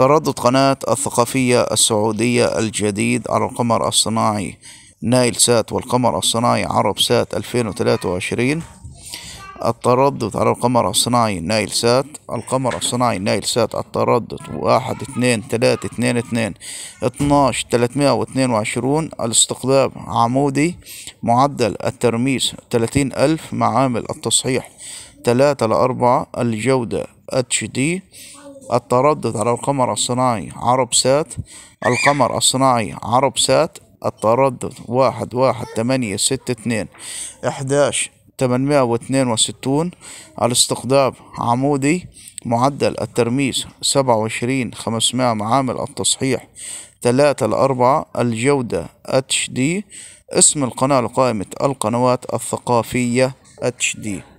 تردد قناة الثقافية السعودية الجديد على القمر الصناعي نايل سات والقمر الصناعي عرب سات 2023 التردد على القمر الصناعي نايل سات القمر الصناعي نايل سات التردد واحد اتنين تلاتة اتنين اتنين اتناش تلاتمائة واتنين وعشرون الاستقباب عمودي معدل الترميز تلاتين ألف معامل التصحيح تلاتة لأربعة الجودة اتش دي التردد على القمر الصناعي عرب سات القمر الصناعي عرب سات التردد واحد واحد تمانية ستة اتنين احداش تمنمية واتنين وستون الاستقطاب عمودي معدل الترميز سبعة وعشرين خمسمائة معامل التصحيح تلاتة الأربعة الجودة اتش دي اسم القناة لقائمة القنوات الثقافية اتش دي